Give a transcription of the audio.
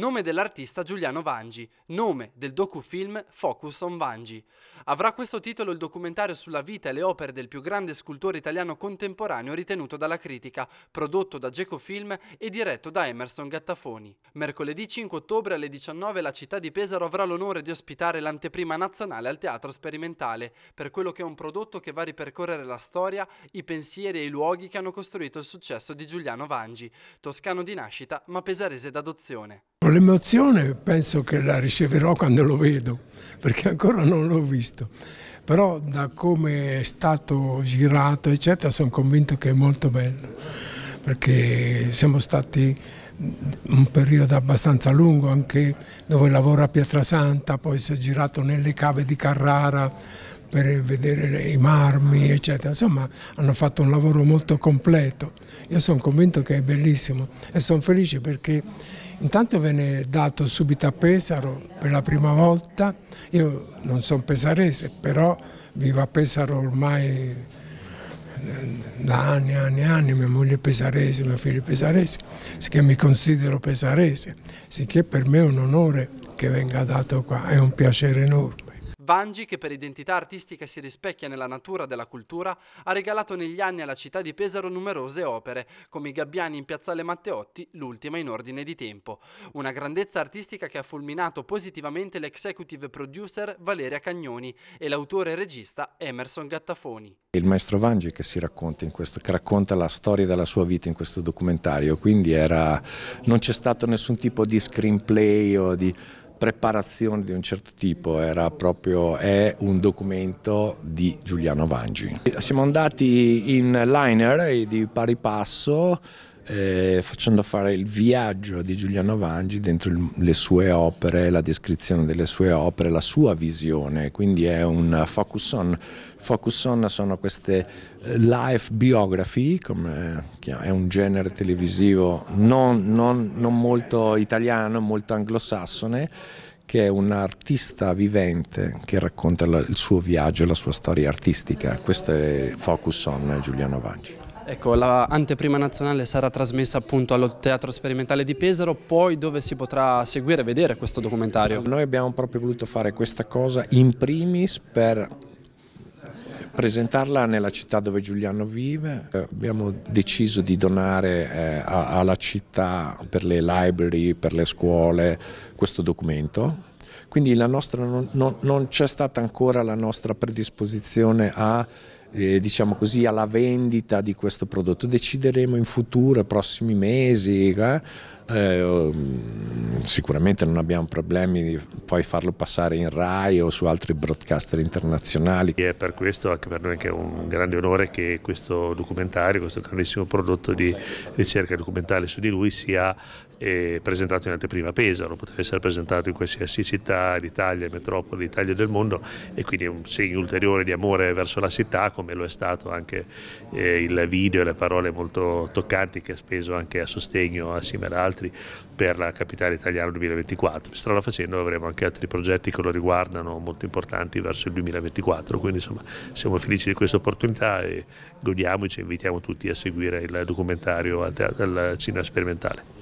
Nome dell'artista Giuliano Vangi, nome del docufilm Focus on Vangi. Avrà questo titolo il documentario sulla vita e le opere del più grande scultore italiano contemporaneo ritenuto dalla critica, prodotto da Geco Film e diretto da Emerson Gattafoni. Mercoledì 5 ottobre alle 19 la città di Pesaro avrà l'onore di ospitare l'anteprima nazionale al teatro sperimentale, per quello che è un prodotto che va a ripercorrere la storia, i pensieri e i luoghi che hanno costruito il successo di Giuliano Vangi, toscano di nascita ma pesarese d'adozione. L'emozione penso che la riceverò quando lo vedo, perché ancora non l'ho visto. Però da come è stato girato, eccetera, sono convinto che è molto bello, perché siamo stati un periodo abbastanza lungo anche dove lavoro a Pietrasanta, poi si è girato nelle cave di Carrara per vedere i marmi, eccetera. Insomma, hanno fatto un lavoro molto completo. Io sono convinto che è bellissimo e sono felice perché Intanto venne dato subito a Pesaro per la prima volta, io non sono pesarese però vivo a Pesaro ormai eh, da anni e anni e anni, mia moglie è pesarese, mio figlio è pesarese, che mi considero pesarese, sicché per me è un onore che venga dato qua, è un piacere enorme. Vangi, che per identità artistica si rispecchia nella natura della cultura, ha regalato negli anni alla città di Pesaro numerose opere, come i Gabbiani in Piazzale Matteotti, l'ultima in ordine di tempo. Una grandezza artistica che ha fulminato positivamente l'executive producer Valeria Cagnoni e l'autore e regista Emerson Gattafoni. Il maestro Vangi che, racconta questo, che racconta la storia della sua vita in questo documentario, quindi era, non c'è stato nessun tipo di screenplay o di preparazione di un certo tipo, era proprio, è un documento di Giuliano Vangi. Siamo andati in liner di pari passo eh, facendo fare il viaggio di Giuliano Vangi dentro il, le sue opere, la descrizione delle sue opere, la sua visione, quindi è un focus on. Focus on sono queste eh, life biography, come è un genere televisivo non, non, non molto italiano, molto anglosassone, che è un artista vivente che racconta il suo viaggio la sua storia artistica. Questo è Focus on Giuliano Vangi. Ecco, la anteprima nazionale sarà trasmessa appunto allo Teatro Sperimentale di Pesaro, poi dove si potrà seguire e vedere questo documentario? Noi abbiamo proprio voluto fare questa cosa in primis per presentarla nella città dove Giuliano vive. Abbiamo deciso di donare eh, alla città per le library, per le scuole, questo documento. Quindi non, non, non c'è stata ancora la nostra predisposizione a eh, diciamo così, alla vendita di questo prodotto. Decideremo in futuro, prossimi mesi. Eh? Eh, mm, sicuramente non abbiamo problemi di poi farlo passare in Rai o su altri broadcaster internazionali. E è per questo anche per noi che è un grande onore che questo documentario, questo grandissimo prodotto di ricerca documentale su di lui sia eh, presentato in anteprima a Pesaro, poteva essere presentato in qualsiasi città d'Italia, metropoli d'Italia e del mondo e quindi è un segno ulteriore di amore verso la città come lo è stato anche eh, il video e le parole molto toccanti che ha speso anche a sostegno assieme ad altri per la capitale italiana 2024. Strada facendo avremo anche altri progetti che lo riguardano molto importanti verso il 2024, quindi insomma siamo felici di questa opportunità e godiamoci e invitiamo tutti a seguire il documentario al, al cinema sperimentale.